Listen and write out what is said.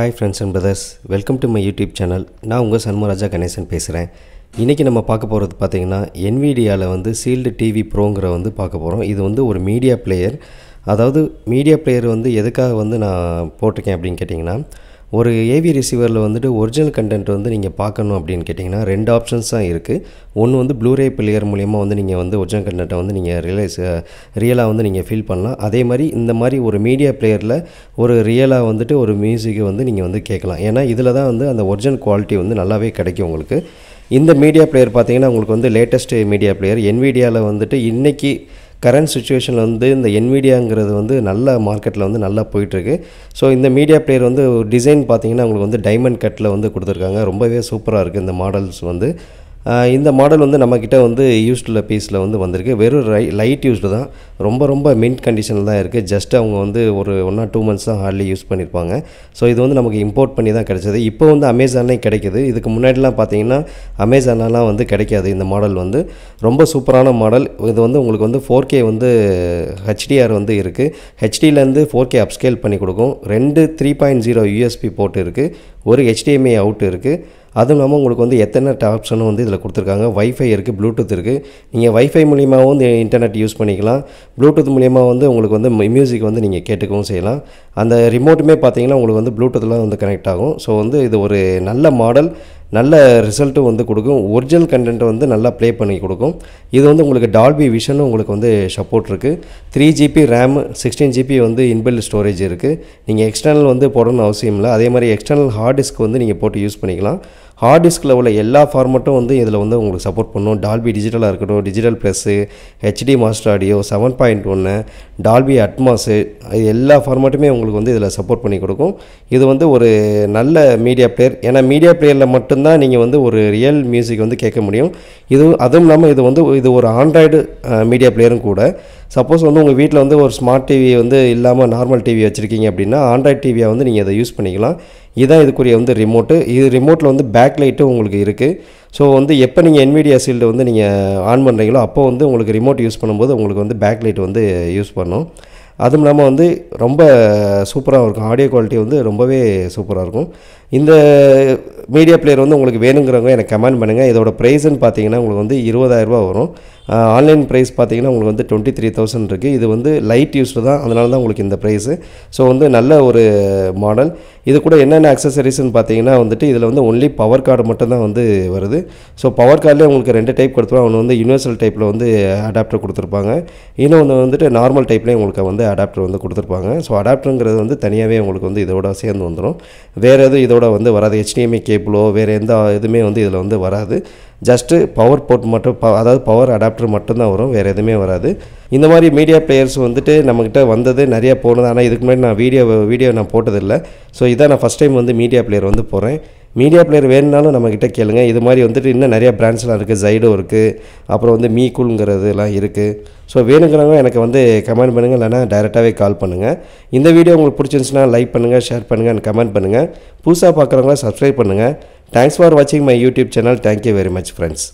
hi friends and brothers welcome to my YouTube channel நான் உங்கள் சண்முராஜா கணேசன் பேசுகிறேன் இன்றைக்கி நம்ம பார்க்க போகிறது பார்த்திங்கன்னா என்விடியாவில் வந்து சீல்டு டிவி ப்ரோங்கிற வந்து பார்க்க போகிறோம் இது வந்து ஒரு மீடியா பிளேயர் அதாவது மீடியா பிளேயர் வந்து எதுக்காக வந்து நான் போட்டிருக்கேன் அப்படின்னு கேட்டிங்கன்னா ஒரு ஏவி ரிசீவரில் வந்துட்டு ஒரிஜினல் கண்டென்ட் வந்து நீங்கள் பார்க்கணும் அப்படின்னு கேட்டிங்கன்னா ரெண்டு ஆப்ஷன்ஸ் தான் இருக்குது ஒன்று வந்து ப்ளூரே பிளேயர் மூலிமா வந்து நீங்கள் வந்து ஒரிஜினல் கண்டென்ட்டை வந்து நீங்கள் ரியலைஸ் ரியலாக வந்து நீங்கள் ஃபீல் பண்ணலாம் அதே மாதிரி இந்த மாதிரி ஒரு மீடியா பிளேயரில் ஒரு ரியலாக வந்துட்டு ஒரு மியூசிக்கை வந்து நீங்கள் வந்து கேட்கலாம் ஏன்னா இதில் தான் வந்து அந்த ஒரிஜினல் குவாலிட்டி வந்து நல்லாவே கிடைக்கும் உங்களுக்கு இந்த மீடியா பிளேயர் பார்த்தீங்கன்னா உங்களுக்கு வந்து லேட்டஸ்ட்டு மீடியா பிளேயர் என்விடியாவில் வந்துட்டு இன்றைக்கி கரண்ட் சுச்சுவேஷனில் வந்து இந்த என்மீடியாங்கிறது வந்து நல்ல மார்க்கெட்டில் வந்து நல்லா போயிட்டுருக்கு ஸோ இந்த மீடியா பிளேயர் வந்து டிசைன் பார்த்தீங்கன்னா உங்களுக்கு வந்து டைமண்ட் கட்டில் வந்து கொடுத்துருக்காங்க ரொம்பவே சூப்பராக இருக்குது இந்த மாடல்ஸ் வந்து இந்த மாடல் வந்து நம்மக்கிட்ட வந்து யூஸ்டில் பீஸில் வந்து வந்திருக்கு வெறும் ரை லைட் யூஸ்டு தான் ரொம்ப ரொம்ப மின்ட் கண்டிஷனில் தான் இருக்குது ஜஸ்ட் அவங்க வந்து ஒரு ஒன் ஆர் டூ மந்த்ஸ் தான் ஹார்ட்லி யூஸ் பண்ணியிருப்பாங்க ஸோ இது வந்து நமக்கு இம்போர்ட் பண்ணி தான் கிடச்சிது இப்போ வந்து அமேசான்லேயும் கிடைக்கிது இதுக்கு முன்னாடிலாம் பார்த்தீங்கன்னா அமேசானெலாம் வந்து கிடைக்காது இந்த மாடல் வந்து ரொம்ப சூப்பரான மாடல் இது வந்து உங்களுக்கு வந்து ஃபோர் கே வந்து ஹெச்டிஆர் வந்து இருக்குது ஹெச்டியிலேருந்து ஃபோர் கே அப்ஸ்கேல் பண்ணி கொடுக்கும் ரெண்டு three point zero USB port இருக்குது ஒரு ஹெச்டிஎம்ஐ அவுட் இருக்குது அதுவும் இல்லாமல் உங்களுக்கு வந்து எத்தனை ஆப்ஷனும் வந்து இதில் கொடுத்துருக்காங்க வைஃபை இருக்குது ப்ளூடூத் இருக்குது நீங்கள் வைஃபை மூலியமாகவும் இந்த இன்டர்நெட் யூஸ் பண்ணிக்கலாம் ப்ளூடூத் மூலியமாக வந்து உங்களுக்கு வந்து மியூசிக் வந்து நீங்கள் கேட்டுக்கவும் செய்யலாம் அந்த ரிமோட்டுமே பார்த்தீங்கன்னா உங்களுக்கு வந்து ப்ளூடூத்தில் வந்து கனெக்ட் ஆகும் ஸோ வந்து இது ஒரு நல்ல மாடல் நல்ல ரிசல்ட்டும் வந்து கொடுக்கும் ஒரிஜினல் கண்டென்ட்டை வந்து நல்லா ப்ளே பண்ணி கொடுக்கும் இது வந்து உங்களுக்கு டால்பி விஷனும் உங்களுக்கு வந்து சப்போர்ட் இருக்குது three GB RAM sixteen GB வந்து இன்பில்ட் ஸ்டோரேஜ் இருக்குது நீங்கள் எக்ஸ்டர்னல் வந்து போடணும்னு அவசியம் இல்லை அதே மாதிரி எக்ஸ்டர்னல் ஹார்ட் டிஸ்க் வந்து நீங்கள் போட்டு யூஸ் பண்ணிக்கலாம் ஹார்ட் டிஸ்கில் உள்ள எல்லா ஃபார்மெட்டும் வந்து இதில் வந்து உங்களுக்கு சப்போர்ட் பண்ணும் டால்பி டிஜிட்டலாக இருக்கட்டும் digital plus HD master audio seven point ஒன்று டால்பி அட்மாஸு இது எல்லா ஃபார்மெட்டுமே உங்களுக்கு வந்து இதில் சப்போர்ட் பண்ணி கொடுக்கும் இது வந்து ஒரு நல்ல மீடியா பிளேயர் ஏன்னா மீடியா பிளேயரில் மட்டும்தான் நீங்கள் வந்து ஒரு ரியல் மியூசிக் வந்து கேட்க முடியும் இது அதுவும் இல்லாமல் இது வந்து இது ஒரு ஆண்ட்ராய்டு மீடியா பிளேயரும் கூட சப்போஸ் வந்து உங்கள் வீட்டில் வந்து ஒரு ஸ்மார்ட் டிவி வந்து இல்லாமல் நார்மல் டிவி வச்சுருக்கீங்க அப்படின்னா ஆண்ட்ராய்ட் டிவியை வந்து நீங்கள் அதை யூஸ் பண்ணிக்கலாம் இதுதான் இதுக்குரிய வந்து ரிமோட்டு இது ரிமோட்டில் வந்து பேக் லைட்டு உங்களுக்கு இருக்குது ஸோ வந்து எப்போ நீங்கள் என்விடியா சீல்டு வந்து நீங்கள் ஆன் பண்ணுறீங்களோ அப்போ வந்து உங்களுக்கு ரிமோட் யூஸ் பண்ணும்போது உங்களுக்கு வந்து பேக் லைட் வந்து யூஸ் பண்ணும் அதுவும் இல்லாமல் வந்து ரொம்ப சூப்பராக இருக்கும் ஆடியோ குவாலிட்டி வந்து ரொம்பவே சூப்பராக இருக்கும் இந்த மீடியா பிளேயர் வந்து உங்களுக்கு வேணுங்கிறவங்க எனக்கு கமெண்ட் பண்ணுங்கள் இதோட ப்ரைஸ்ன்னு பார்த்தீங்கன்னா உங்களுக்கு வந்து இருபதாயிரரூபா வரும் ஆன்லைன் ப்ரைஸ் பார்த்தீங்கன்னா உங்களுக்கு வந்து டுவெண்ட்டி த்ரீ தௌசண்ட் இருக்குது இது வந்து லைட் யூஸில் தான் அதனால தான் உங்களுக்கு இந்த ப்ரைஸு ஸோ வந்து நல்ல ஒரு மாடல் இது கூட என்னென்ன அக்சசரிஸ்ன்னு பார்த்தீங்கன்னா வந்துட்டு இதில் வந்து ஒன்லி பவர் கார்டு மட்டும்தான் வந்து வருது ஸோ பவர் கார்டிலே உங்களுக்கு ரெண்டு டைப் கொடுத்துருவா ஒன்று வந்து யூனிவர்சல் டைப்பில் வந்து அடாப்டர் கொடுத்துருப்பாங்க இன்னொன்று வந்துட்டு நார்மல் டைப்லேயும் உங்களுக்கு வந்து அடாப்டர் வந்து கொடுத்துருப்பாங்க ஸோ அடாப்டருங்கிறது வந்து தனியாகவே உங்களுக்கு வந்து இதோட சேர்ந்து வந்துடும் வேறு எதுவும் இதோட இதோட வந்து வராது ஹெச்டிஎம்ஐ கேபிளோ வேறு எந்த எதுவுமே வந்து இதில் வந்து வராது ஜஸ்ட்டு பவர் போர்ட் மட்டும் ப அதாவது பவர் அடாப்டர் மட்டும்தான் வரும் வேறு எதுவுமே வராது இந்த மாதிரி மீடியா பிளேயர்ஸ் வந்துட்டு நம்மக்கிட்ட வந்தது நிறையா போனது ஆனால் இதுக்கு முன்னாடி நான் வீடியோ வீடியோ நான் போட்டதில்லை ஸோ இதான் நான் ஃபஸ்ட் டைம் வந்து மீடியா பிளேயர் வந்து போகிறேன் மீடியா பிளேயர் வேணும்னாலும் நம்மக்கிட்ட கேளுங்கள் இது மாதிரி வந்துட்டு இன்னும் நிறையா பிராண்ட்ஸ்லாம் இருக்குது ஜைடோ இருக்குது அப்புறம் வந்து எல்லாம் இருக்குது ஸோ வேணுங்கிறவங்க எனக்கு வந்து கமெண்ட் பண்ணுங்கள் இல்லைனா டைரெக்டாகவே கால் பண்ணுங்கள் இந்த வீடியோ உங்களுக்கு பிடிச்சிருந்துச்சுன்னா லைக் பண்ணுங்கள் ஷேர் பண்ணுங்கள் அண்ட் கமெண்ட் பண்ணுங்கள் புதுசாக பார்க்குறவங்களாம் சப்ஸ்கிரைப் பண்ணுங்கள் தேங்க்ஸ் ஃபார் வாட்சிங் my YouTube channel thank you very much friends